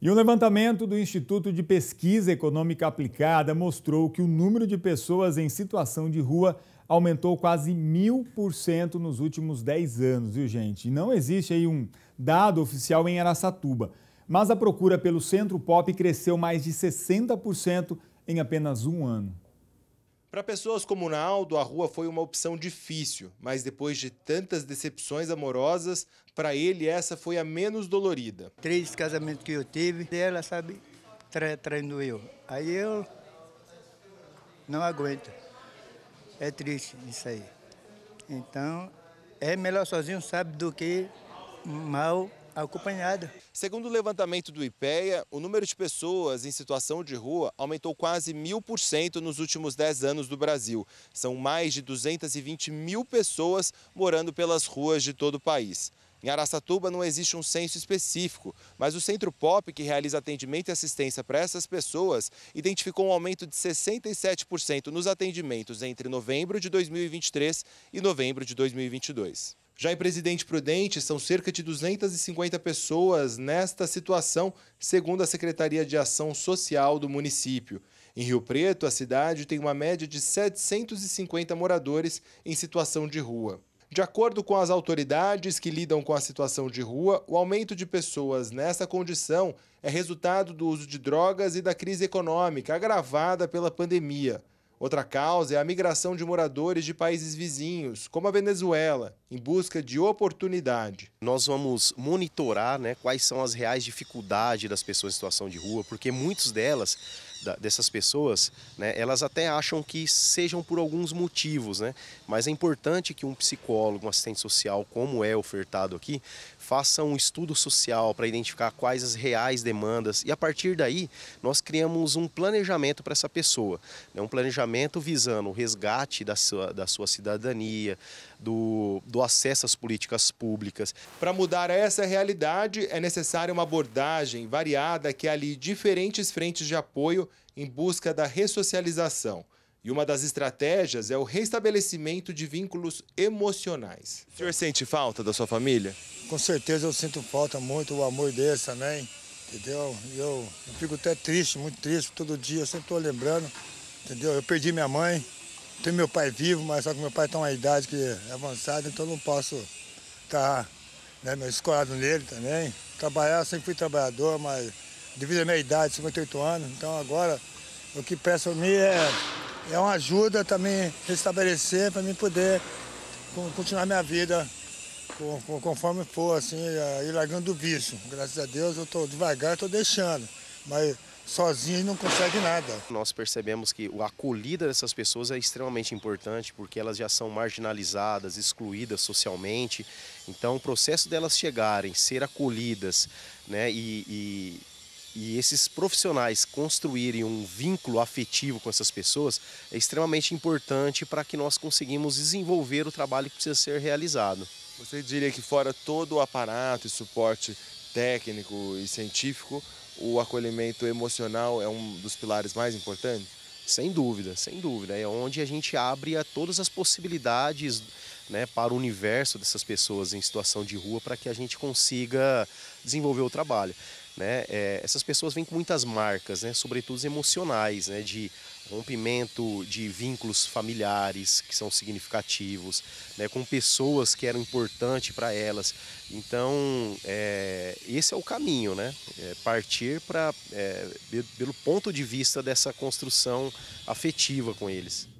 E um levantamento do Instituto de Pesquisa Econômica Aplicada mostrou que o número de pessoas em situação de rua aumentou quase mil por cento nos últimos 10 anos, viu gente? Não existe aí um dado oficial em Araçatuba, mas a procura pelo centro pop cresceu mais de 60% em apenas um ano. Para pessoas como Naldo, a rua foi uma opção difícil, mas depois de tantas decepções amorosas, para ele essa foi a menos dolorida. Três casamentos que eu tive, ela sabe tra traindo eu. Aí eu não aguento. É triste isso aí. Então, é melhor sozinho, sabe, do que mal acompanhado. Segundo o levantamento do IPEA, o número de pessoas em situação de rua aumentou quase mil por cento nos últimos 10 anos do Brasil. São mais de 220 mil pessoas morando pelas ruas de todo o país. Em Araçatuba não existe um censo específico, mas o Centro Pop, que realiza atendimento e assistência para essas pessoas, identificou um aumento de 67% nos atendimentos entre novembro de 2023 e novembro de 2022. Já em Presidente Prudente, são cerca de 250 pessoas nesta situação, segundo a Secretaria de Ação Social do município. Em Rio Preto, a cidade tem uma média de 750 moradores em situação de rua. De acordo com as autoridades que lidam com a situação de rua, o aumento de pessoas nessa condição é resultado do uso de drogas e da crise econômica agravada pela pandemia. Outra causa é a migração de moradores de países vizinhos, como a Venezuela, em busca de oportunidade. Nós vamos monitorar né, quais são as reais dificuldades das pessoas em situação de rua, porque muitas delas dessas pessoas, né, elas até acham que sejam por alguns motivos, né? Mas é importante que um psicólogo, um assistente social, como é ofertado aqui, faça um estudo social para identificar quais as reais demandas e a partir daí nós criamos um planejamento para essa pessoa, né? um planejamento visando o resgate da sua, da sua cidadania, do, do acesso às políticas públicas. Para mudar essa realidade é necessária uma abordagem variada que ali diferentes frentes de apoio em busca da ressocialização. E uma das estratégias é o restabelecimento de vínculos emocionais. O senhor sente falta da sua família? Com certeza eu sinto falta muito, o amor deles também, entendeu? Eu, eu fico até triste, muito triste, todo dia eu sempre estou lembrando, entendeu? Eu perdi minha mãe, tenho meu pai vivo, mas só que meu pai está uma idade que é avançada, então eu não posso estar tá, né, escorado nele também. Trabalhar, sempre fui trabalhador, mas devido à minha idade, 58 anos. Então agora o que peço a mim é, é uma ajuda para me restabelecer, para mim poder continuar minha vida conforme for, assim, ir largando o vício. Graças a Deus eu estou devagar, estou deixando. Mas sozinho não consegue nada. Nós percebemos que a acolhida dessas pessoas é extremamente importante porque elas já são marginalizadas, excluídas socialmente. Então, o processo delas chegarem, ser acolhidas né, e, e e esses profissionais construírem um vínculo afetivo com essas pessoas é extremamente importante para que nós conseguimos desenvolver o trabalho que precisa ser realizado. Você diria que fora todo o aparato e suporte técnico e científico, o acolhimento emocional é um dos pilares mais importantes? Sem dúvida, sem dúvida. É onde a gente abre a todas as possibilidades né, para o universo dessas pessoas em situação de rua para que a gente consiga desenvolver o trabalho. Né? É, essas pessoas vêm com muitas marcas, né? sobretudo emocionais, né? de rompimento de vínculos familiares que são significativos, né? com pessoas que eram importantes para elas. Então, é, esse é o caminho, né? É partir para é, pelo ponto de vista dessa construção afetiva com eles.